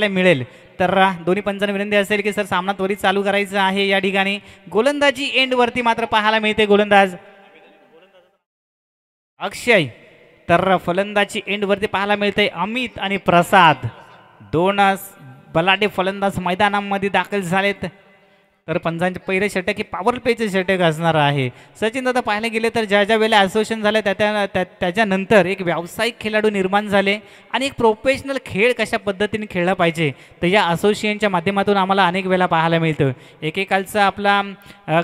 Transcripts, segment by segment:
मिळेल तर दोन्ही पंचांना विनंती असेल की सर सामना त्वरित चालू करायचा आहे या ठिकाणी गोलंदाजी एंड वरती मात्र पाहायला मिळते गोलंदाज अक्षय तर फलंदाजी एंड वरती पाहायला मिळते अमित आणि प्रसाद दोन बलाडे फलंदाज मैदानामध्ये दाखल झालेत तर पंचांचे पहिले षटक हे पॉवर प्लेचे षटक असणार आहे सचिन दादा पाहायला गेले तर ज्या ज्या वेळेला असोसिएशन झालं त्या त्या त्याच्यानंतर एक व्यावसायिक खेळाडू निर्माण झाले आणि एक प्रोफेशनल खेळ कशा पद्धतीने खेळला पाहिजे तर या असोसिएशनच्या माध्यमातून आम्हाला अनेक वेळा पाहायला मिळतं एकेकालचा आपला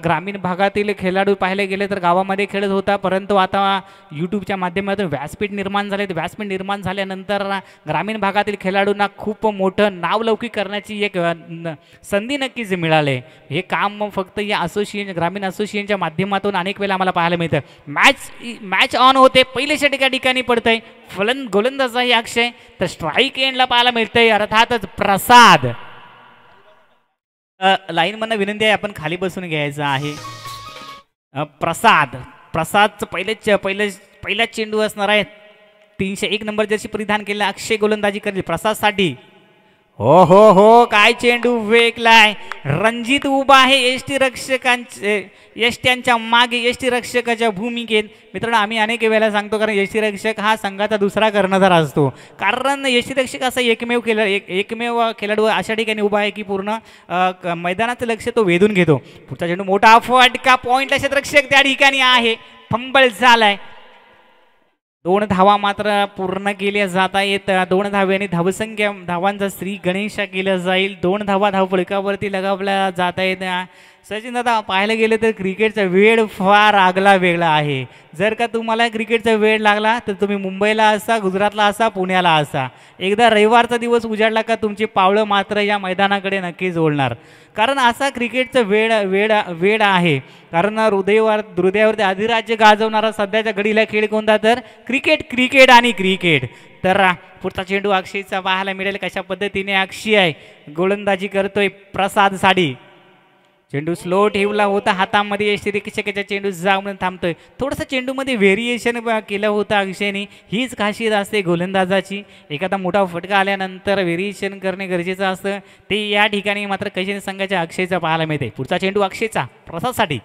ग्रामीण भागातील खेळाडू पाहिले गेले तर गावामध्ये खेळत होता परंतु आता यूट्यूबच्या माध्यमातून व्यासपीठ निर्माण झाले व्यासपीठ निर्माण झाल्यानंतर ग्रामीण भागातील खेळाडूंना खूप मोठं नावलौकिक करण्याची एक संधी नक्कीच मिळाले हे काम मग फक्त या असोसिएशन ग्रामीण असोसिएशनच्या माध्यमातून अनेक वेळा आम्हाला पाहायला मिळतं मॅच मॅच ऑन होते पहिले षटक ठिकाणी पडतं आहे गोलंदाजा हे अक्षय तर स्ट्राईक एंडला पाहायला मिळतंय अर्थातच प्रसाद लाईनमधनं विनंती आहे आपण खाली बसून घ्यायचं आहे प्रसाद प्रसादचं पहिलेच पहिले पहिलाच चेंडू असणार आहे तीनशे एक नंबर जशी परिधान केला अक्षय गोलंदाजी करेल प्रसादसाठी हो हो हो काय चेंडू फेकलाय रणजित उभा आहे एस टी रक्षकांचे एस मागे एस टी रक्षकाच्या भूमिकेत मित्रांनो आम्ही अनेक वेळेला सांगतो कारण एस टी रक्षक हा संघाचा दुसरा कर्णधार असतो कारण एस टी रक्षक असा एकमेव खेळ एक एकमेव खेळाडू अशा ठिकाणी उभा आहे की पूर्ण मैदानाचं लक्ष तो वेधून घेतो पुढचा चेंडू मोठा फटका पॉईंटला रक्षक त्या ठिकाणी आहे फंबल झालाय दोन धावा मात्र पूर्ण केल्या जाता येत दोन धाव्याने धावसंख्या धावांचा श्री गणेश केला जाईल दोन धावा धावफळकावरती लगावल्या जात आहेत सचिन दादा पाहायला गेलं तर क्रिकेटचा वेळ फार आगला वेगळा आहे जर का तुम्हाला क्रिकेटचा वेळ लागला तर तुम्ही मुंबईला असा गुजरातला असा पुण्याला असा एकदा रविवारचा दिवस उजाडला का तुमची पावलं मात्र या मैदानाकडे नक्की जोडणार कारण असा क्रिकेटचा वेळ वेळ वेळ आहे कारण हृदयवर हृदयावरती अधिराज्य गाजवणारा सध्याच्या घडीला खेळ कोणता तर क्रिकेट क्रिकेट आणि क्रिकेट तर पुढचा चेंडू अक्षयचा पाहायला मिळेल कशा पद्धतीने अक्षय आहे गोलंदाजी करतोय प्रसाद साडी चेंडू स्लो ठेवला होता हातामध्ये किशकेच्या चेंडू जाऊन थांबतोय थोडंसं चेंडूमध्ये व्हेरिएशन केलं होतं अक्षयने हीच खासियत असते गोलंदाजाची एखादा मोठा फटका आल्यानंतर व्हेरिएशन करणे गरजेचं असतं ते या ठिकाणी मात्र कशाने संघाच्या अक्षयचा पाहायला मिळते पुढचा चेंडू अक्षयचा प्रसादसाठी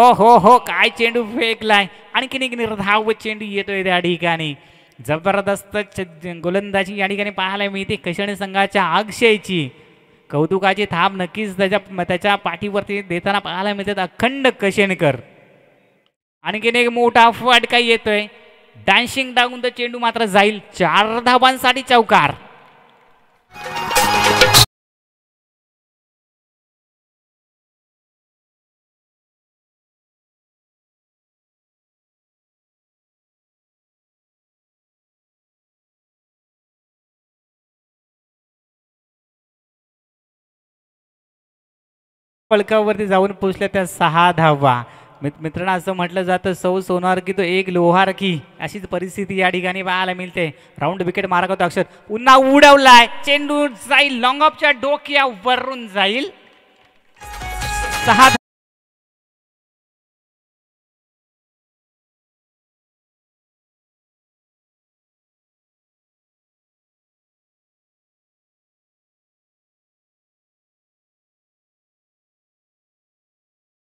ओ हो हो काय चेंडू फेकलाय आणखीन एक निर्धाव चेंडू येतोय त्या ठिकाणी जबरदस्त गोलंदाजी या ठिकाणी पाहायला मिळते कशाने संघाच्या अक्षयची कौतुकाची थाप नक्कीच त्याच्या त्याच्या पाठीवरती देताना पाहायला मिळतात अखंड कशेणकर आणखीन एक मोठा फाट काय येतोय डान्सिंग टाकून तर चेंडू मात्र जाईल चार धाबांसाठी चौकार पलकावरती जाऊन पोचल्या त्या सहा धावा मित्रांनो असं म्हटलं जातं सौ सोनार की तो एक लोहार की अशीच परिस्थिती या ठिकाणी पाहायला मिळते राऊंड विकेट मारक होतो अक्षर पुन्हा उडवलाय चेंडू जाईल लॉंग ऑफच्या डोक्यावरून जाईल सहा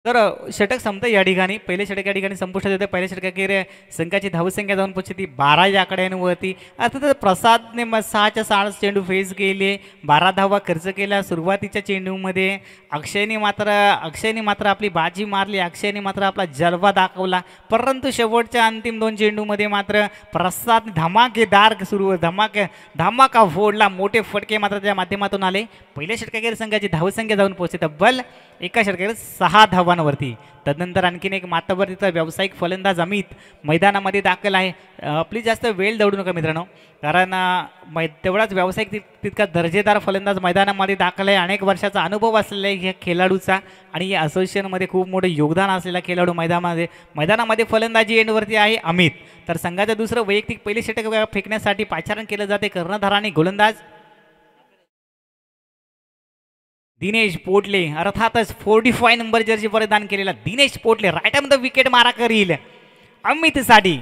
तर षटक संपतं या ठिकाणी पहिले षटक या ठिकाणी संपुष्टात येतं पहिले षटकाखेर संघाची धावसंख्या जाऊन पोचते ती बारा या आकड्यांवरती अर्थात प्रसादने मग सहाच्या सहा चेंडू फेस केले बारा धावा खर्च केला सुरुवातीच्या चेंडूमध्ये अक्षयने मात्र अक्षयने मात्र आपली बाजी मारली अक्षयने मात्र आपला जलवा दाखवला परंतु शेवटच्या अंतिम दोन चेंडूमध्ये मात्र प्रसाद धमाकेदार सुरू धमाके धमाका फोडला मोठे फटके मात्र त्या माध्यमातून आले पहिल्या षटकाखेर संघाची धावसंख्या जाऊन पोचते तब्बल एका षटकाखेर सहा धावा धावांवरती तदनंतर आणखीन एक मातावरतीचा व्यावसायिक फलंदाज अमित मैदानामध्ये दाखल आहे प्लीज जास्त वेळ दौडू नका मित्रांनो कारण मै तेवढाच व्यावसायिक तित तितका दर्जेदार फलंदाज मैदानामध्ये दाखल आहे अनेक वर्षाचा अनुभव असलेला ह्या खेळाडूचा आणि या असोसिएशनमध्ये खूप मोठं योगदान असलेला खेळाडू मैदानामध्ये मैदानामध्ये फलंदाजी एंडवरती आहे अमित तर संघाचं दुसरं वैयक्तिक पहिले षटक फेकण्यासाठी पाचारण केलं जाते कर्णधार आणि गोलंदाज दिनेश पोटले अर्थातच फोर्टी फाय नंबर जर्सी परिधान केलेला Dinesh Potle right the wicket मारा करील अमित साडी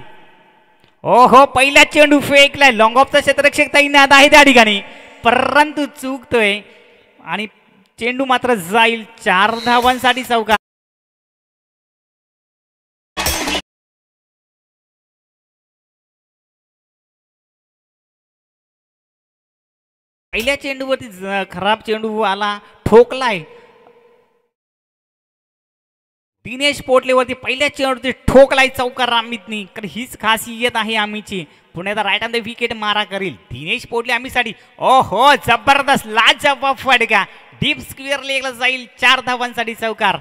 ओ हो पहिला चेंडू फेकलाय लॉंग ऑफचा क्षेत्ररक्षक तैनात आहे त्या ठिकाणी परंतु चुकतोय आणि चेंडू मात्र जाईल चार धावांसाठी चौका पहिल्या चेंडूवरती खराब चेंडू आला ठोकलाय दिनेश पोटलेवरती पहिल्या चेंडूवरती ठोकलाय चौकार रामितनी कारण हीच खासियत आहे आम्हीची पुण्याचा राईट ऑन द विकेट मारा करील दिनेश पोटले आम्हीसाठी ओ हो जबरदस्त लाजवाब फडका डीप स्क्वेअर लेगला जाईल चार धावांसाठी चौकार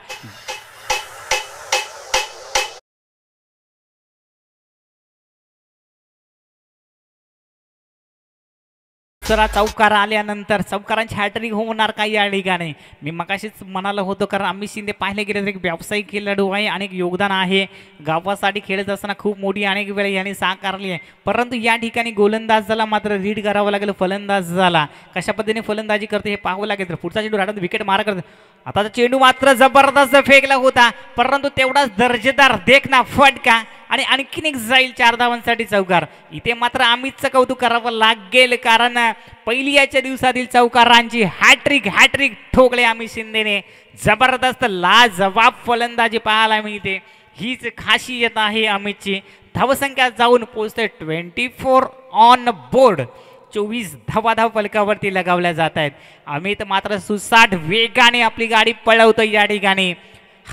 चला चौकार आल्यानंतर चौकारांची हॅट्रिक होणार काही या ठिकाणी मी मगाशीच म्हणालो होतो कारण आम्ही शिंदे पाहिले गेले तर एक व्यावसायिक खेळाडू आहे अनेक योगदान आहे गावासाठी खेळत असताना खूप मोठी अनेक वेळा यांनी साकारली आहे परंतु या ठिकाणी गोलंदाज झाला मात्र रीड करावं लागेल झाला कशा पद्धतीने फलंदाजी करते हे पाहावं लागेल तर पुढचा चेंडू राहतात विकेट मारा करत आता चेंडू मात्र जबरदस्त फेकला होता परंतु तेवढाच दर्जेदार देख ना फटका आणि आणखीन एक जाईल चार धावांसाठी चौकार इथे मात्र अमितचं कौतुक करावं लागेल कारण पहिली याच्या दिवसातील चौकारांची हॅट्रिक हॅट्रिक ठोकले अमित शिंदेने जबरदस्त लाजवाब फलंदाजी पाहायला मिळते हीच खासियत आहे अमितची धावसंख्या जाऊन पोचते ट्वेंटी फोर ऑन बोर्ड चोवीस धवाधाव पलकावरती लगावल्या जात आहेत अमित मात्र सुसाट वेगाने आपली गाडी पळवतो या ठिकाणी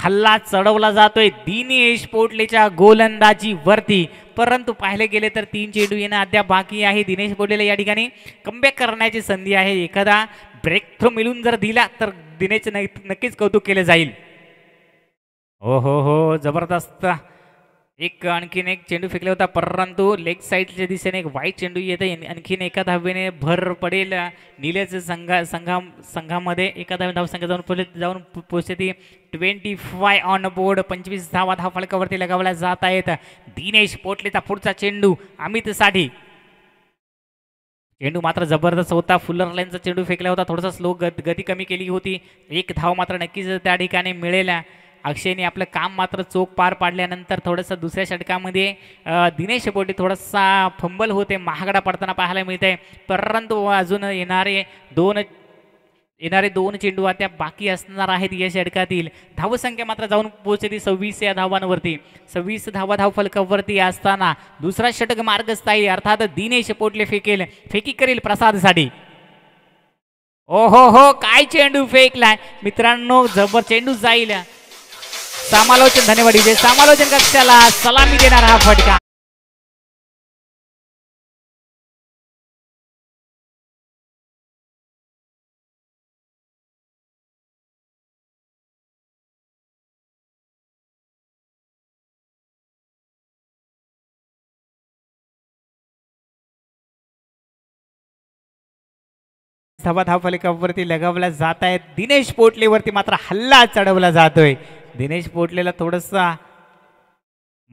हल्ला चढवला जातोय दिनेश पोटलेच्या गोलंदाजी वरती परंतु पाहिले गेले तर तीन चेंडू येणं अद्याप बाकी आहे दिनेश पोटलेला या ठिकाणी कमबॅक करण्याची संधी आहे एखादा ब्रेक मिळून जर दिला तर दिनेश नक्कीच कौतुक केलं जाईल हो हो हो जबरदस्त एक आणखीन एक चेंडू फेकला होता परंतु लेग साईडच्या दिशेने एक वाईट चेंडू येते आणखीन एका धावेने भर पडेल निलेज संघा संघा संघामध्ये एका धावे धावसंख्या जाऊन पोहोच जाऊन पोहोचते ती ट्वेंटी फाय ऑन बोर्ड पंचवीस धावा धाव फळकावरती लगावल्या जात आहेत दिनेश पोटलेचा पुढचा चेंडू अमित साठी चेंडू मात्र जबरदस्त होता फुलर लाईनचा चेंडू फेकला होता थोडासा स्लो गती कमी केली होती एक धाव मात्र नक्कीच त्या ठिकाणी मिळेल अक्षयने आपलं काम मात्र चोख पार पाडल्यानंतर थोडंसं दुसऱ्या षटकामध्ये दिनेश बोटी थोडासा फंबल होते महागडा पडताना पाहायला मिळत आहे परंतु अजून येणारे दोन येणारे दोन चेंडू आता बाकी असणार आहेत या षटकातील धावसंख्या मात्र जाऊन पोहोचली सव्वीस या धावांवरती सव्वीस धावा धाव फलकावरती असताना दुसरा षटक मार्गस्थायी अर्थात दिनेश पोटले फेकेल फेकी करेल प्रसादसाठी ओ हो हो काय चेंडू फेकलाय मित्रांनो जबर चेंडू जाईल समालोचन धन्यवाद विजय सामालोचन कक्षाला सलामी देणार हा फटका धावा वरती लगावला जात आहेत दिनेश पोटलेवरती मात्र हल्ला चढवला जातोय दिनेश पोटलेला थोडसा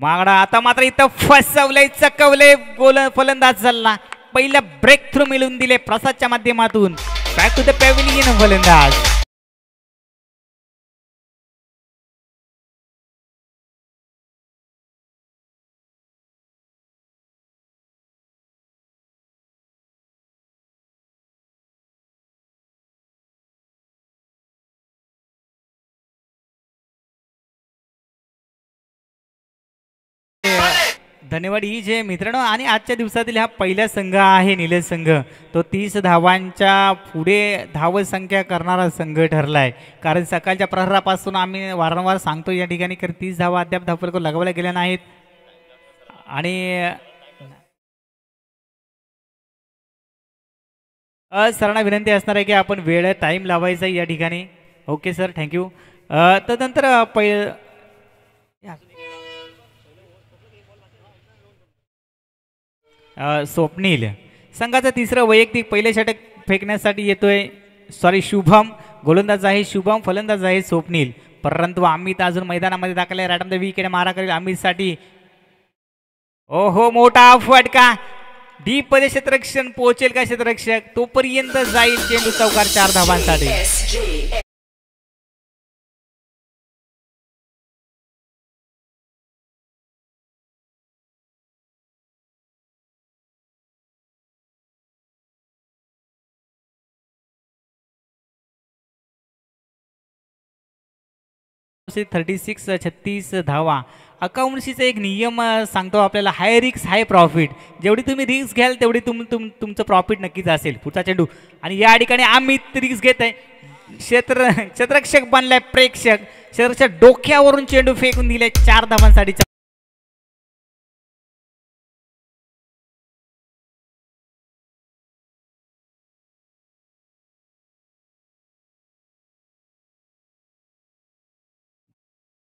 मागडा आता मात्र इथं फसवलंय चकवले गोल फलंदाज झाला पहिला ब्रेक थ्रू मिळून दिले प्रसादच्या माध्यमातून बॅक टू द ना फलंदाज धन्यवाद ही जे मित्रांनो आणि आजच्या दिवसातील हा पहिला संघ आहे निलेश संघ तो तीस धावांच्या पुढे धावसंख्या करणारा संघ ठरला आहे कारण सकाळच्या प्रहरापासून आम्ही वारंवार सांगतो या ठिकाणी कारण तीस धावा अद्याप धावपर्यंत लगावल्या गेल्या नाहीत आणि सरांना विनंती असणार आहे की आपण वेळ टाईम लावायचा या ठिकाणी ओके सर थँक्यू तदनंतर पै स्वप्नील संघाचं तिसरं वैयक्तिक पहिले षटक फेकण्यासाठी येतोय सॉरी शुभम गोलंदाज आहे शुभम फलंदाज आहे स्वप्नील परंतु अमित अजून मैदानामध्ये दाखल आहे द विकेट मारा करेल अमितसाठी हो मोठा फटका डी पदे क्षेत्ररक्षण पोहोचेल का क्षेत्ररक्षक तोपर्यंत जाईल चेंडू चौकार चार धावांसाठी थर्टी सिक्स छत्तीस धावा अकाउंटशीचा एक नियम सांगतो आपल्याला हाय रिक्स हाय प्रॉफिट जेवढी तुम्ही रिक्स घ्याल तेवढी तुम तुम तुमचं प्रॉफिट नक्कीच असेल पुढचा चेंडू आणि या ठिकाणी आम्ही रिक्स घेत आहे क्षेत्र क्षेत्रक्षक बनलाय प्रेक्षक क्षेत्रक्षक डोक्यावरून चेंडू फेकून दिले चार धावांसाठी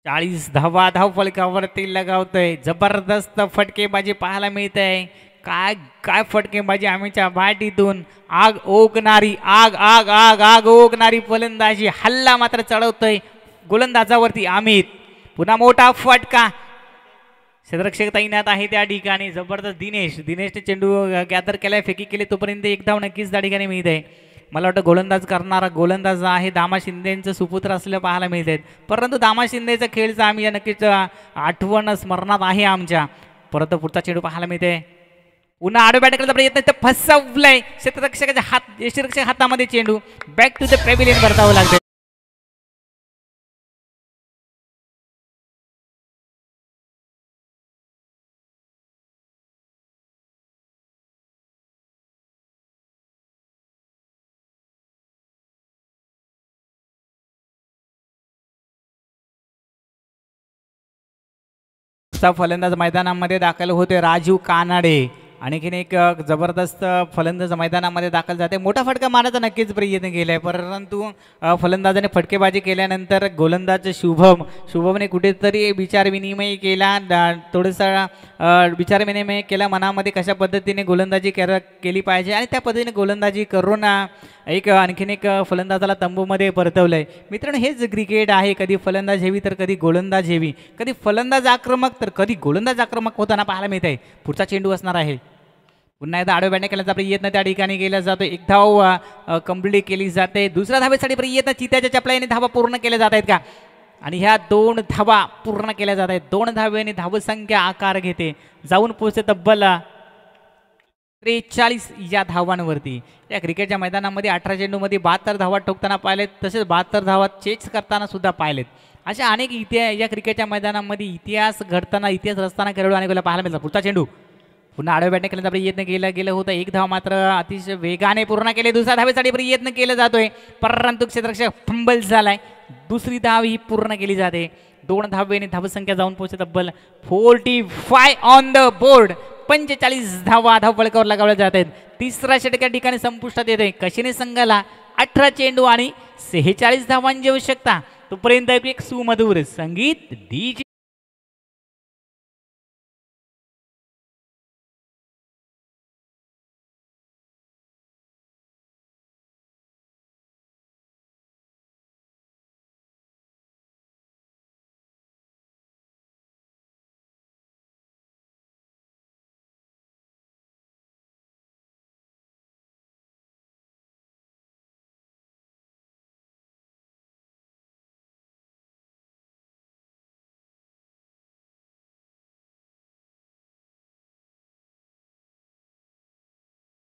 चाळीस धावा धाव फलकावरती लगावतोय जबरदस्त फटकेबाजी पाहायला मिळत आहे काय काय फटकेबाजी आम्हीच्या बाटीतून आग ओकणारी आग आग आग आग ओकणारी फलंदाजी हल्ला मात्र चढवतोय गोलंदाजावरती अमित पुन्हा मोठा फटका क्षेत्रक्षक तैनात आहे त्या ठिकाणी जबरदस्त दिनेश दिनेशने चेंडू गॅदर केलाय फेकी केले तोपर्यंत एक धाव नक्कीच त्या ठिकाणी मिळत आहे मला वाटतं गोलंदाज करणारा गोलंदाज आहे दामा शिंदेंचं सुपुत्र असल्या पाहायला मिळत आहेत परंतु दामा शिंदेचा खेळचा आम्ही या नक्कीच आठवण स्मरणात आहे आमच्या परंतु पुढचा चेंडू पाहायला मिळते पुन्हा आडो बॅट करायचा प्रयत्न फसवलाय क्षेत्ररक्षकाच्या हात यशरक्षक हातामध्ये चेंडू बॅक टू द पेविलियन परतावं लागते चा फलंदाज मैदानामध्ये दाखल होते राजीव कानाडे आणखीन एक जबरदस्त फलंदाज मैदानामध्ये दाखल जाते मोठा फटका मारायचा नक्कीच प्रयत्न केला आहे परंतु फलंदाजाने फटकेबाजी केल्यानंतर गोलंदाज शुभम शुभमने कुठेतरी विचारविनिमय केला थोडंसं विचारविनिमय केला मनामध्ये कशा पद्धतीने गोलंदाजी कर केली पाहिजे आणि त्या पद्धतीने गोलंदाजी करून एक आणखीन एक फलंदाजाला तंबूमध्ये परतवलं आहे मित्रांनो हेच क्रिकेट आहे कधी फलंदाज हेवी तर कधी गोलंदाज हेवी कधी फलंदाज आक्रमक तर कधी गोलंदाज आक्रमक होताना पाहायला मिळत आहे पुढचा चेंडू असणार आहे पुन्हा एकदा आडव्या बॅटने केल्याचा प्रयत्न त्या ठिकाणी केला जातो एक धाव कंप्लीट केली जाते दुसऱ्या धावेसाठी प्रयत्न चित्याच्या चपलाईने धावा पूर्ण केल्या जात आहेत का आणि ह्या दोन धावा पूर्ण केल्या जात आहेत दोन धावेने धावसंख्या आकार घेते जाऊन पोहोचते तब्बल त्रेचाळीस या धावांवरती या क्रिकेटच्या मैदानामध्ये अठरा चेंडूमध्ये बहात्तर धावा ठोकताना पाहिलेत तसेच बहात्तर धावा चेच करताना सुद्धा पाहिलेत अशा अनेक इतिहास या क्रिकेटच्या मैदानामध्ये इतिहास घडताना इतिहास रचताना खेळाडू अनेक वेळेला पाहायला मिळतात पुढचा चेंडू पुन्हा आडव्या बॅटने केल्यानंतर प्रयत्न केला गेला होता एक धाव मात्र अतिशय वेगाने पूर्ण केले दुसऱ्या धावेसाठी प्रयत्न केला जातोय परंतु क्षेत्रक्षक फंबल झालाय दुसरी धाव ही पूर्ण केली जाते दोन धावेने धावसंख्या जाऊन पोहोचते तब्बल forty five on the board पंचेचाळीस धावा धाव बळकावर लगावल्या जात आहेत तिसरा षटक्या ठिकाणी संपुष्टात येते कशीने संघाला अठरा चेंडू आणि सेहेचाळीस धावांची आवश्यकता तोपर्यंत एक सुमधुर संगीत डी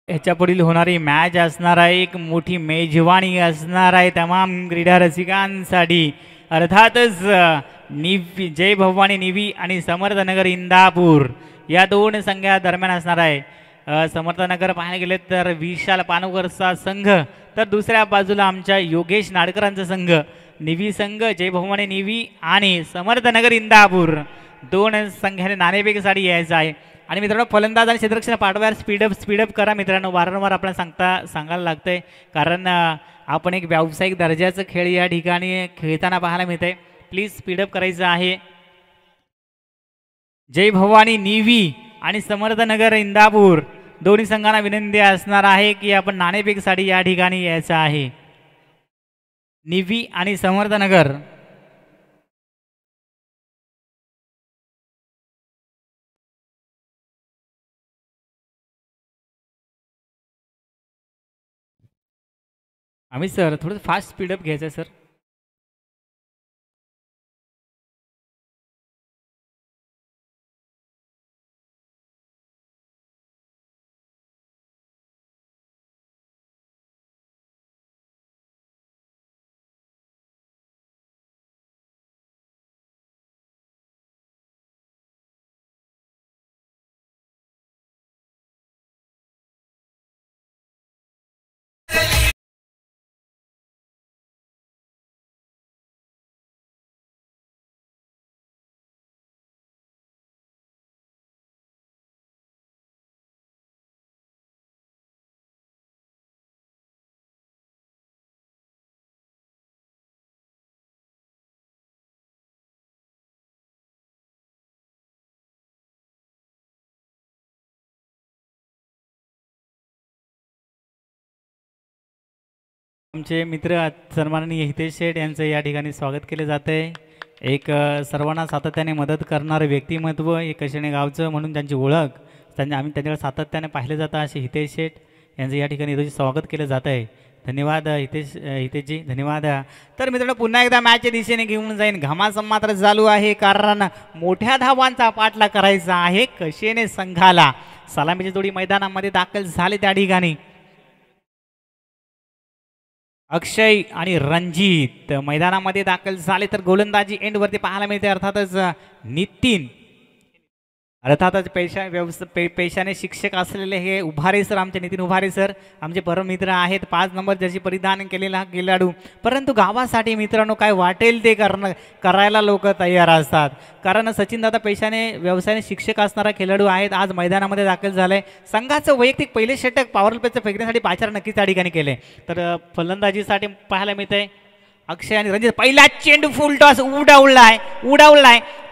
ह्याच्या पुढील होणारी मॅच असणार आहे एक मोठी मेजवानी असणार आहे तमाम क्रीडा रसिकांसाठी अर्थातच निवी जय भवानी निवी आणि समर्थनगर इंदापूर या दोन संघा दरम्यान असणार आहे समर्थनगर पाहायला गेले तर विशाल पानोकरचा संघ तर दुसऱ्या बाजूला आमच्या योगेश नाडकरांचा संघ निवी संघ जय भवानी निवी आणि समर्थनगर इंदापूर दोन संघाने नाणेपेकीसाठी यायचं आहे आणि मित्रांनो फलंदाज आणि क्षेत्ररक्षण पाठवायला स्पीडअप स्पीडअप करा मित्रांनो वारंवार आपण सांगता सांगायला लागतंय कारण आपण एक व्यावसायिक दर्जाचं खेळ या ठिकाणी खेळताना पाहायला मिळतं आहे प्लीज स्पीडअप करायचं आहे जय भवानी निवी आणि समर्थनगर इंदापूर दोन्ही संघांना विनंती असणार आहे की आपण नाणेपेकसाठी या ठिकाणी यायचं आहे निवी आणि समर्थनगर आम्ही सर थोडं फास्ट स्पीडअप घ्यायचं आहे सर आमचे मित्र सन्माननीय हितेश शेठ यांचं या ठिकाणी स्वागत केले आहे एक सर्वांना सातत्याने मदत करणारं व्यक्तिमत्व हे कशाने गावचं म्हणून त्यांची ओळख त्यांनी आम्ही त्यांच्याकडे सातत्याने पाहिले जातं असे हितेश शेठ यांचं या ठिकाणी स्वागत केलं जात आहे धन्यवाद हितेश हितेशजी धन्यवाद तर मित्रांनो पुन्हा एकदा मॅचच्या दिशेने घेऊन जाईन घमासम मात्र चालू आहे कारण मोठ्या धावांचा पाठला करायचा आहे कशेने संघाला सलामीची जोडी मैदानामध्ये दाखल झाले त्या ठिकाणी अक्षय आणि रणजित मैदानामध्ये दाखल झाले तर गोलंदाजी एंडवरती पाहायला मिळते अर्थातच नितीन अर्थातच पेशा व्यवस्था पे पेशाने शिक्षक असलेले हे उभारे सर आमचे नितीन उभारे सर आमचे परममित्र आहेत पाच नंबर ज्याची परिधान केलेला हा खेळाडू परंतु गावासाठी मित्रांनो काय वाटेल ते करणं करायला लोक तयार असतात कारण सचिन दादा पेशाने व्यवसायाने शिक्षक असणारा खेळाडू आहेत आज मैदानामध्ये दाखल झालं आहे संघाचं वैयक्तिक पहिले षटक पॉवर प्लेचं फेकण्यासाठी पाचार नक्कीच त्या ठिकाणी केले तर फलंदाजीसाठी पाहायला मिळतं आहे अक्षय आणि रंजित पहिला चेंडू फुल टॉस उडावला आहे उडावला आहे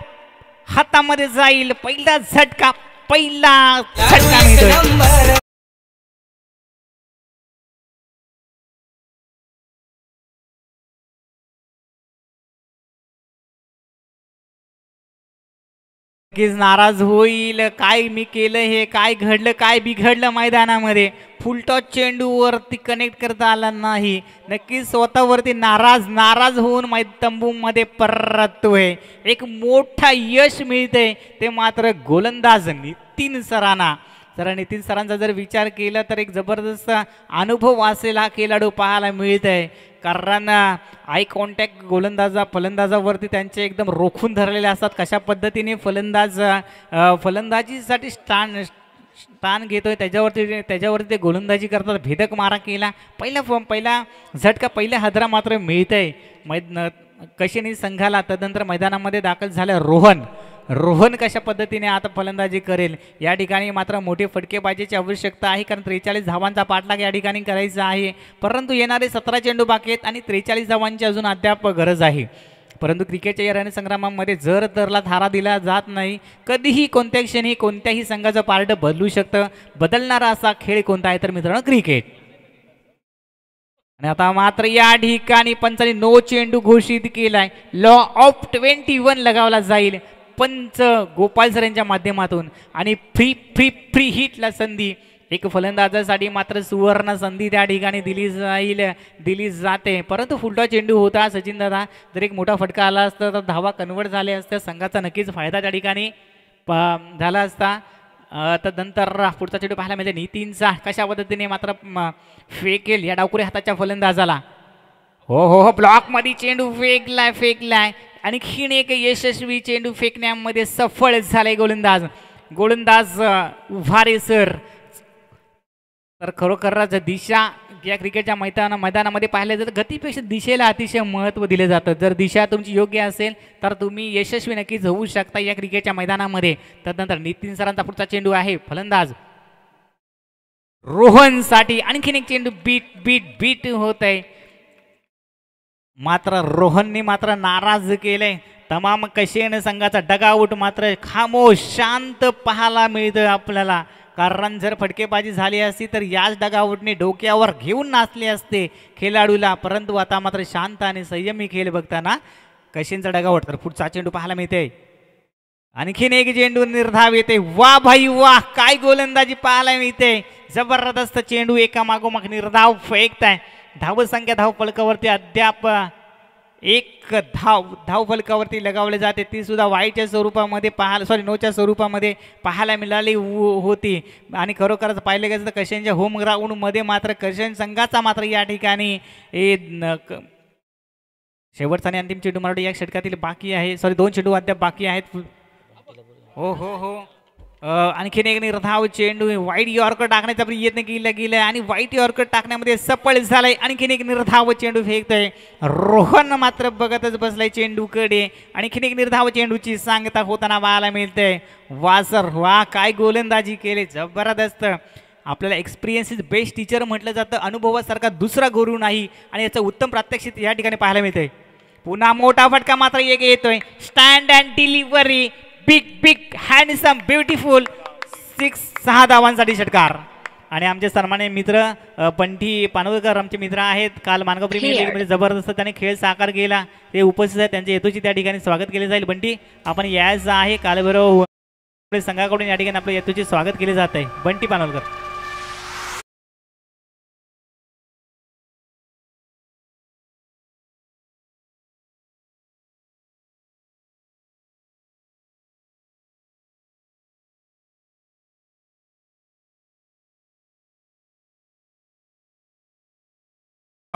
हातामध्ये जाईल पहिला झटका पहिला झटका नक्कीच नाराज होईल काय मी केलं हे काय घडलं काय बिघडलं मैदानामध्ये फुलटॉच चेंडूवरती कनेक्ट करता आला नाही नक्कीच स्वतःवरती नाराज नाराज होऊन मै मध्ये परततोय एक मोठा यश मिळतंय ते मात्र गोलंदाज नितीन सरांना तर नितीन सरांचा जर विचार केला तर एक जबरदस्त अनुभव असेल हा खेळाडू पाहायला मिळत आहे कारण आय कॉन्टॅक्ट गोलंदाजा फलंदाजावरती त्यांचे एकदम रोखून धरलेले असतात कशा पद्धतीने फलंदाज फलंदाजीसाठी स्टान स्थान घेतोय त्याच्यावरती त्याच्यावरती ते गोलंदाजी करतात भेदक मारा केला पहिला फॉर्म पहिला झटका पहिल्या हदरा मात्र मिळतंय मैद कशीने संघाला तदनंतर मैदानामध्ये दाखल झाल्या रोहन रोहन कशा पद्धतीने आता फलंदाजी करेल या ठिकाणी मात्र मोठे फटकेबाजीची आवश्यकता आहे कारण त्रेचाळीस धावांचा पाठलाग या ठिकाणी करायचा आहे परंतु येणारे सतरा चेंडू बाकी आहेत आणि त्रेचाळीस धावांची अजून अद्याप गरज आहे परंतु क्रिकेटच्या या रणसंग्रामामध्ये जर तरला धारा दिला जात नाही कधीही कोणत्या क्षणी कोणत्याही संघाचं पार्ट बदलू शकतं बदलणारा असा खेळ कोणता आहे तर मित्रांनो क्रिकेट आणि आता मात्र या ठिकाणी पंचाने नो चेंडू घोषित केलाय लॉ ऑफ ट्वेंटी वन लगावला जाईल पंच गोपाल सर यांच्या माध्यमातून आणि फ्री फ्री फ्री हिटला संधी एक फलंदाजासाठी मात्र सुवर्ण संधी त्या ठिकाणी दिली जाईल दिली जाते परंतु फुलटा चेंडू होता सचिन दादा जर एक मोठा फटका आला असता तर धावा कन्वर्ट झाले असते संघाचा नक्कीच फायदा त्या ठिकाणी झाला असता तर नंतर पुढचा चेंडू पाहायला मिळते नितीनचा कशा पद्धतीने मात्र फेकेल या डावकुरे हाताच्या फलंदाजाला हो हो हो ब्लॉकमध्ये चेंडू फेकलाय फेकलाय आणखीन एक यशस्वी चेंडू फेकण्यामध्ये सफळ झाले गोलंदाज गोलंदाज उभारे सर तर खरोखरच दिशा या क्रिकेटच्या मैदाना मैदानामध्ये पाहिलं तर गतीपेक्षा दिशेला अतिशय महत्त्व दिले जातं जर दिशा तुमची योग्य असेल तर तुम्ही यशस्वी नक्कीच होऊ शकता या क्रिकेटच्या मैदानामध्ये तदनंतर नितीन सरांचा पुढचा चेंडू आहे फलंदाज रोहनसाठी आणखीन एक चेंडू बीट बीट बीट होत आहे मात्र रोहननी मात्र नाराज केले तमाम कशेन संघाचा डगाऊट मात्र खामोश शांत पाहायला मिळतं आपल्याला कारण जर फटकेबाजी झाली असती तर याच डगाऊटने डोक्यावर घेऊन नाचले असते खेळाडूला परंतु आता मात्र शांत आणि संयमी खेळ बघताना कशेनचा डगाऊट तर पुढचा चेंडू पाहायला मिळते आणखीन एक चेंडू निर्धाव येते वा भाई वा काय गोलंदाजी पाहायला मिळते जबरदस्त चेंडू एका मागोमाग निर्धाव फेकताय धाव संख्या धाव फलकावरती अद्याप एक धाव धाव फलकावरती लगावले जाते ती सुद्धा वाईच्या स्वरूपामध्ये पाहायला सॉरी नोच्या स्वरूपामध्ये पाहायला मिळाली हो, होती आणि खरोखरच पाहिलं गेलं तर कशनच्या होम ग्राउंडमध्ये मात्र कशन संघाचा मात्र या ठिकाणी शेवटचा आणि अंतिम चेडू मराठी या षटकातील बाकी आहे सॉरी दोन चेडू अद्याप बाकी आहेत हो हो हो आणखीन एक निर्धाव चेंडू वाईट यॉर्कर टाकण्याचा प्रयत्न केला गेला आणि वाईट यॉर्कर टाकण्यामध्ये सफल झालाय आणखीन एक निर्धाव चेंडू फेकतोय रोहन मात्र बघतच बसलाय चेंडूकडे आणखीन एक निर्धाव चेंडूची सांगता होताना पाहायला मिळतंय वासर वा काय गोलंदाजी केले जबरदस्त आपल्याला एक्सपिरियन्स इज बेस्ट टीचर म्हटलं जातं अनुभवासारखा दुसरा गुरु नाही आणि याचं उत्तम प्रात्यक्षित या ठिकाणी पाहायला मिळतंय पुन्हा मोठा फटका मात्र एक येतोय stand and delivery big big handsome beautiful six सहा धावांसाठी षटकार आणि आमचे सन्मान्य मित्र पंठी पानवकर आमचे मित्र आहेत काल मानगाव प्रीमियर मध्ये जबरदस्त त्याने खेळ साकार केला ते उपस्थित आहेत त्यांच्या हेतूची त्या ठिकाणी स्वागत केले जाईल बंटी आपण यायचं आहे कालभैरव संघाकडून या ठिकाणी आपल्या हेतूचे स्वागत केले जात आहे बंटी पानवकर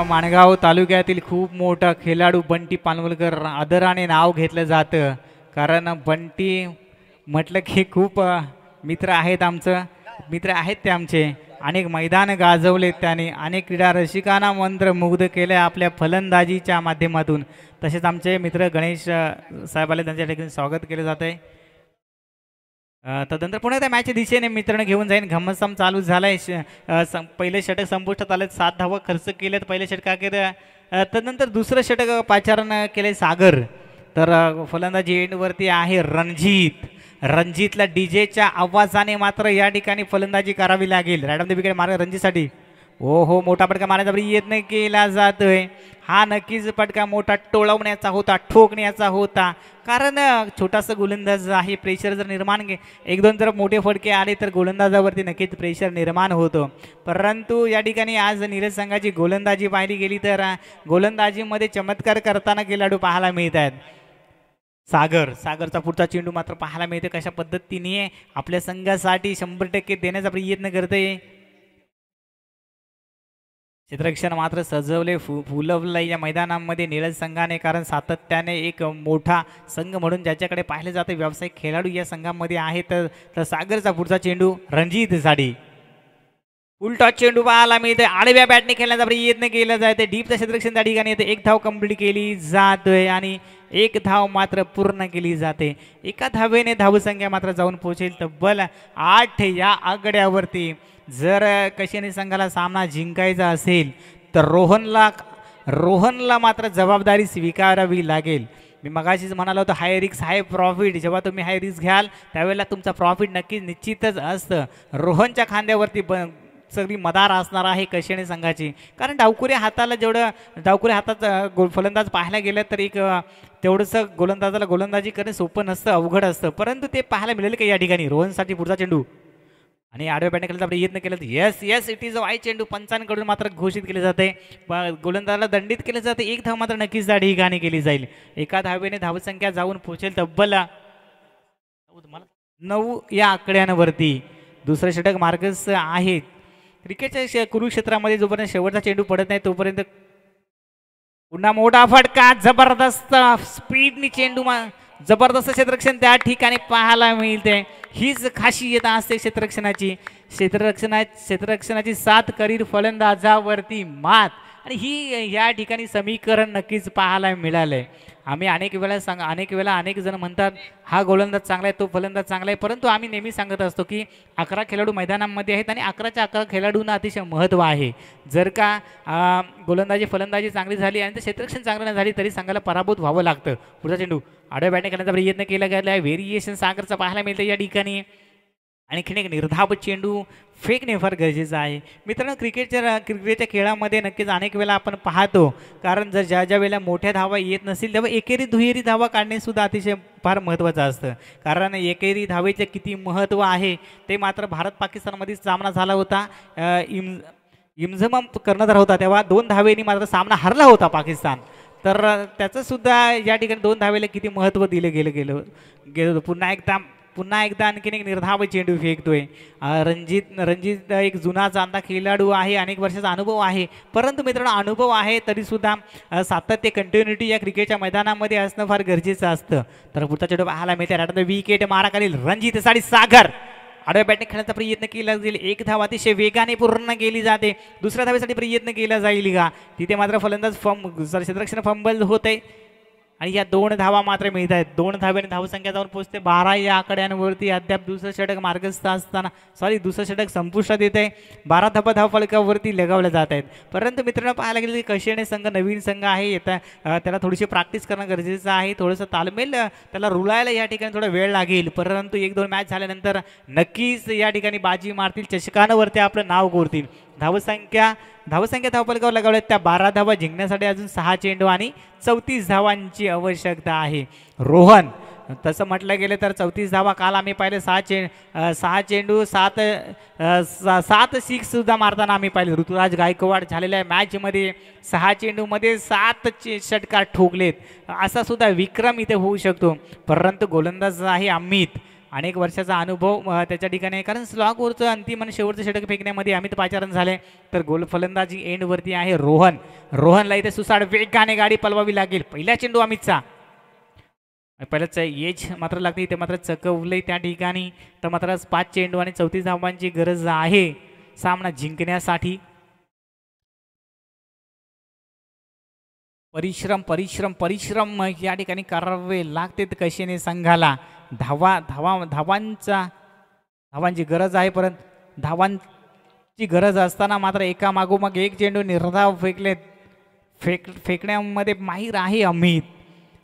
माणगाव तालुक्यातील खूप मोठा खेळाडू बंटी पानवलकर आदराने नाव घेतलं जातं कारण बंटी म्हटलं की खूप मित्र आहेत आमचं मित्र आहेत ते आमचे अनेक मैदान गाजवले त्याने अनेक क्रीडा रसिकांना मंत्र मुग्ध केले आपल्या फलंदाजीच्या माध्यमातून तसेच आमचे मित्र गणेश साहेब आले त्यांच्या ठिकाणी स्वागत केलं जात आहे तदनंतर पुन्हा त्या मॅचच्या दिशेने मित्रांनो घेऊन जाईन घमसम चालू झालाय पहिले षटक संपुष्टात आले सात धावा खर्च केलेत पहिले षटकाखेर तदनंतर दुसरं षटक पाचारण केले सागर तर फलंदाजी एंडवरती आहे रणजित रणजितला डीजेच्या आवाजाने मात्र या ठिकाणी फलंदाजी करावी लागेल रॅडम मार मार्ग रणजितसाठी हो हो मोठा फटका मारण्याचा प्रयत्न केला जातोय हा नक्कीच फटका मोठा टोळवण्याचा होता ठोकण्याचा होता कारण छोटासा गोलंदाज आहे प्रेशर जर निर्माण एक दोन जर मोठे फटके आले तर गोलंदाजावरती नक्कीच प्रेशर निर्माण होतो परंतु या ठिकाणी आज नीरज संघाची गोलंदाजी पाहिली गेली तर गोलंदाजीमध्ये चमत्कार करताना खेळाडू पाहायला मिळत आहेत सागर सागरचा पुढचा चेंडू मात्र पाहायला मिळतो कशा पद्धतीने आपल्या संघासाठी शंभर टक्के देण्याचा प्रयत्न करतोय चित्रक्षण मात्र सजवले फु फुलवलं या मैदानामध्ये निळज संघाने कारण सातत्याने एक मोठा संघ म्हणून ज्याच्याकडे पाहिले जाते व्यावसायिक खेळाडू या संघामध्ये आहे तर सागरचा पुढचा चेंडू रणजित झाडी उलटा चेंडू पाहायला मिळते आडव्या बॅटने खेळण्याचा प्रयत्न केला जाते डीपचा क्षेत्रक्षण त्या ठिकाणी येते एक धाव कम्प्लीट केली जातोय आणि एक धाव मात्र पूर्ण केली जाते एका धावेने धावसंख्या मात्र जाऊन पोहोचेल तब्बल आठ या आगड्यावरती जर कशाने संघाला सामना जिंकायचा असेल तर रोहनला रोहनला मात्र जबाबदारी स्वीकारावी लागेल मी मगाशीच म्हणालो होतो हाय रिक्स हाय प्रॉफिट जेव्हा तुम्ही हाय रिक्स घ्याल त्यावेळेला तुमचा प्रॉफिट नक्कीच निश्चितच असतं रोहनच्या खांद्यावरती ब सगळी मदार असणार आहे कशेणे संघाची कारण डावकुऱ्या हाताला जेवढं डावकुऱ्या हातात गो फलंदाज पाहायला गेलं तर एक तेवढंसं गोलंदाजाला गोलंदाजी करणे सोपं नसतं अवघड असतं परंतु ते पाहायला मिळेल का या ठिकाणी रोहनसाठी पुढचा चेंडू आणि आडव्या बॅटने केलं तर येत केलं yes yes it is wide चेंडू पंचांकडून मात्र घोषित केले जाते गोलंदाजाला दंडित केले जाते एक धाव मात्र नक्कीच जाडी ही गाणी केली जाईल एका धावेने धावसंख्या जाऊन पोचेल तब्बल नऊ या आकड्यांवरती दुसरं षटक मार्गच आहे क्रिकेटच्या कुरुक्षेत्रामध्ये जोपर्यंत शेवटचा चेंडू पडत नाही तोपर्यंत पुन्हा मोठा फटका जबरदस्त स्पीडनी चेंडू मा जबरदस्त क्षेत्ररक्षण त्या ठिकाणी पाहायला मिळते हीच खासियत असते क्षेत्ररक्षणाची क्षेत्ररक्षणा क्षेत्ररक्षणाची साथ करीर फलंदाजावरती मात आणि ही या ठिकाणी समीकरण नक्कीच पाहायला मिळालंय आम्ही अनेक वेळा सांग अनेक वेळा अनेक जण म्हणतात हा गोलंदाज चांगला आहे तो फलंदाज चांगला आहे परंतु आम्ही नेहमी सांगत असतो की अकरा खेळाडू मैदानामध्ये आहेत आणि अकराच्या अकरा खेळाडूंना अतिशय महत्त्व आहे जर का गोलंदाजी फलंदाजी चांगली झाली आणि क्षेत्रक्षण चांगलं नाही झाली तरी सांगायला पराभूत व्हावं लागतं पुढचा चेंडू आडव्या बॅटने करण्याचा प्रयत्न केला गेला आहे व्हेरिएशन सागरचा पाहायला मिळतं या ठिकाणी आणखीन एक निर्धाव चेंडू फेकणे फार गरजेचं आहे मित्रांनो क्रिकेटच्या क्रिकेटच्या खेळामध्ये नक्कीच अनेक वेळा आपण पाहतो कारण जर ज्या ज्या वेळेला मोठ्या धावा येत नसेल तेव्हा एकेरी दुहेरी धावा काढणेसुद्धा अतिशय फार महत्त्वाचं असतं कारण एकेरी धावेचे किती महत्त्व आहे ते मात्र भारत पाकिस्तानमध्येच सामना झाला होता इम इमझम कर्णधार होता तेव्हा दोन धावेनी मात्र सामना हरला होता पाकिस्तान तर त्याचंसुद्धा या ठिकाणी दोन धावेला किती महत्त्व दिलं गेलं गेलं गेलं पुन्हा एकदा पुन्हा एकदा आणखीन एक निर्धाव चेंडू फेकतोय रणजित रणजित एक जुना चांदा खेळाडू आहे अनेक वर्षाचा अनुभव आहे परंतु मित्रांनो अनुभव आहे तरीसुद्धा सातत्य कंटिन्युटी या क्रिकेटच्या मैदानामध्ये असणं फार गरजेचं असतं तर पुढचा चेंडू पाहायला मिळते त्यानंतर विकेट माराखालील रणजित साडी सागर आडव्या बॅटने खेळण्याचा प्रयत्न केला जाईल एक धाव अतिशय वेगाने पूर्ण केली जाते दुसऱ्या धावेसाठी प्रयत्न केला जाईल का तिथे मात्र फलंदाज फॉर्म क्षेत्ररक्षण फंबल होते आणि या दोन धावा मात्र मिळत आहेत दोन धावेने धावसंख्या जाऊन पोहोचते बारा या आकड्यांवरती अद्याप दुसरं षटक मार्गस्थ असताना सॉरी दुसरं षटक संपुष्टात येत आहे बारा धावा धावफलकावरती लगावल्या जात आहेत परंतु मित्रांनो पाहायला गेलं की कशेने संघ नवीन संघ आहे येत्या त्याला थोडीशी प्रॅक्टिस करणं गरजेचं आहे थोडंसं तालमेल त्याला रुलायला या ठिकाणी थोडा वेळ लागेल परंतु एक दोन मॅच झाल्यानंतर नक्कीच या ठिकाणी बाजी मारतील चषकांवरती आपलं नाव कोरतील धावसंख्या धावसंख्या धावपलकावर लगावल्यात त्या बारा धावा जिंकण्यासाठी अजून सहा चेंडू आणि चौतीस धावांची आवश्यकता आहे रोहन तसं म्हटलं गेलं तर चौतीस धावा काल आम्ही पाहिले सहा चेंडू सहा चेंडू सात सात सुद्धा मारताना आम्ही पाहिले ऋतुराज गायकवाड झालेल्या मॅचमध्ये सहा चेंडूमध्ये सात चे षटकार ठोकलेत असा सुद्धा विक्रम इथे होऊ शकतो परंतु गोलंदाज आहे अमित अनेक वर्षाचा अनुभव त्याच्या ठिकाणी आहे कारण स्लॉग अंतिम आणि शेवटचं षटक फेकण्यामध्ये अमित पाचारण झाले तर गोल फलंदाजी एंडवरती आहे रोहन रोहनला इथे सुसाड वेगाने गाडी पलवावी लागेल पहिला चेंडू अमितचा पहिलाच एज मात्र लागते इथे मात्र चकवले त्या ठिकाणी तर मात्र पाच चेंडू आणि चौतीस धावांची गरज आहे सामना जिंकण्यासाठी परिश्रम परिश्रम परिश्रम या ठिकाणी करावे लागते कशेने संघाला धावा धावा धावांचा धावांची गरज आहे परंतु धावांची गरज असताना मात्र एका मागोमाग एक चेंडू निर्धाव फेकले फेक फेकण्यामध्ये माहीर आहे अमित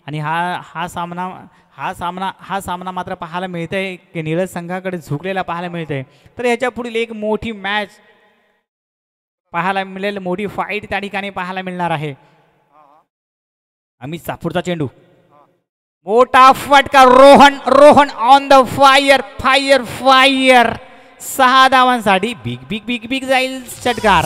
आणि हा हा सामना हा सामना हा सामना मात्र पाहायला मिळत आहे की नीरज संघाकडे झुकलेला पाहायला मिळत आहे तर याच्या पुढील एक मोठी मॅच पाहायला मिळेल मोठी फाईट त्या ठिकाणी पाहायला मिळणार आहे अमित सापूरचा चेंडू मोठा फटका Rohan Rohan on the fire fire fire सहा धावांसाठी बिग बिग बिग बिग जाईल षटकार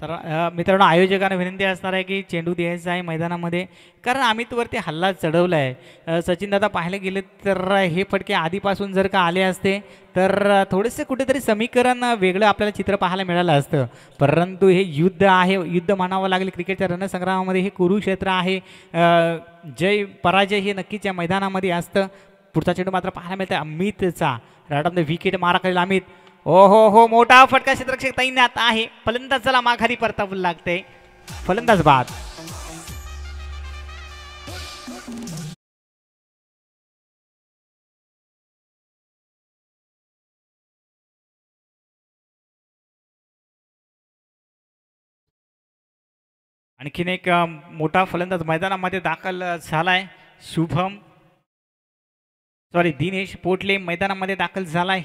सर्व मित्रांनो आयोजकांना विनंती असणार आहे की चेंडू द्यायचा आहे मैदानामध्ये कारण अमितवरती हल्ला चढवला आहे सचिन दादा पाहायला गेले तर हे फटके आधीपासून जर का आले असते तर थोडेसे कुठेतरी समीकरण वेगळं आपल्याला चित्र पाहायला मिळालं असतं परंतु हे युद्ध आहे युद्ध म्हणावं लागेल क्रिकेटच्या रणसंग्रामामध्ये हे कुरुक्षेत्र आहे जय पराजय हे नक्कीच या मैदानामध्ये असतं पुढचा चेंडू मात्र पाहायला मिळतं अमितचा द विकेट मारा करेल अमित हो हो हो मोठा फटका क्षेत्रक्षक तैनात आहे फलंदाजाला माघारी परतावून लागते फलंदाज बाद आणखीन एक मोठा फलंदाज मैदानामध्ये दाखल झालाय शुभम सॉरी दिनेश पोटले मैदानामध्ये दाखल झालाय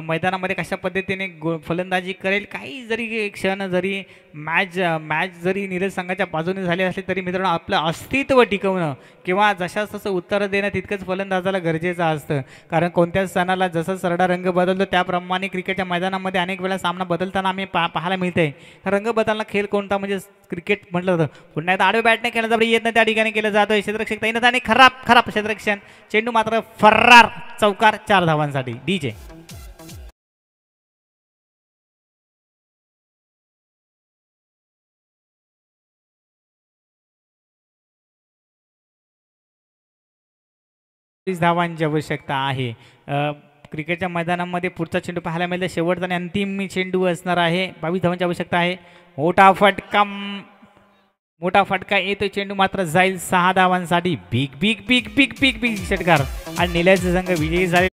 मैदानामध्ये कशा पद्धतीने गो फलंदाजी करेल काही जरी क्षण जरी मॅच मॅच जरी नीरज संघाच्या बाजूने झाली असली तरी मित्रांनो आपलं अस्तित्व टिकवणं किंवा जशाच तसं उत्तरं देणं तितकंच फलंदाजाला गरजेचं असतं कारण कोणत्याच सणाला जसं सरडा रंग बदलतो त्याप्रमाणे क्रिकेटच्या मैदानामध्ये अनेक वेळा सामना बदलताना आम्ही पा पाहायला मिळते रंग बदलणं खेळ कोणता म्हणजे क्रिकेट म्हटलं तर पुन्हा एकदा आडवे बॅटने खेळण्याचा येत नाही त्या ठिकाणी केलं जातं क्षेत्रक्षक तैनात आणि खराब खराब क्षेत्रक्षण चेंडू मात्र फर्रार चौकार चार धावांसाठी डी जे वीस धावांची आवश्यकता आहे क्रिकेटच्या मैदानामध्ये पुढचा चेंडू पाहायला मिळेल शेवटचा आणि अंतिम चेंडू असणार आहे बावीस धावांची आवश्यकता आहे मोठा फटका मोठा फटका येतो चेंडू मात्र जाईल सहा धावांसाठी big big big big big big षटकार आणि निलयचे संघ विजयी झाले